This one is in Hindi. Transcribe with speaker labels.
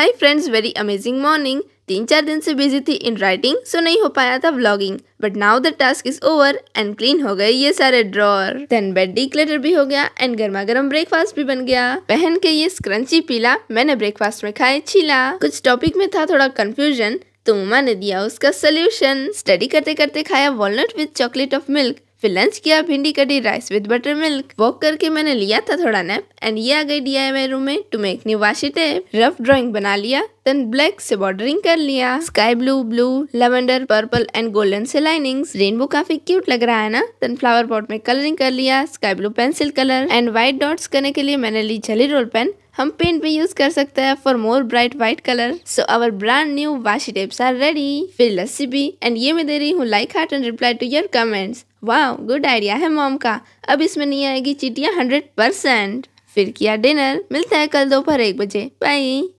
Speaker 1: हाय फ्रेंड्स वेरी अमेजिंग मॉर्निंग तीन चार दिन से बिजी थी इन राइटिंग सो नहीं हो पाया था vlogging but now the task is over and clean हो गए ये सारे drawer then bed declutter भी हो गया एंड गर्मा गर्म ब्रेकफास्ट भी बन गया पहन के ये स्क्रंची पीला मैंने ब्रेकफास्ट में खाए छीला कुछ टॉपिक में था थोड़ा कंफ्यूजन तो उमा ने दिया उसका सोल्यूशन स्टडी करते करते खाया walnut with chocolate of milk फिर लंच किया भिंडी कड़ी rice with buttermilk walk करके मैंने लिया था थोड़ा नैप एंड ये आ गई डी आई रूम में to make new washi tape rough drawing बना लिया देन ब्लैक से बॉर्डरिंग कर लिया sky blue blue lavender purple and golden से लाइनिंग रेनबो काफी क्यूट लग रहा है ना देन फ्लावर पॉट में कलरिंग कर लिया sky blue pencil colour and white dots करने के लिए मैंने ली जली रोल पेन हम पेंट भी यूज कर सकते हैं for more bright white colour so our brand new washi tapes are ready फिर लस्सी भी एंड ये मैं दे रही हूँ like heart and reply to your comments वाह गुड आइडिया है मॉम का अब इसमें नहीं आएगी चिटिया हंड्रेड परसेंट फिर किया डिनर मिलता है कल दोपहर एक बजे बाई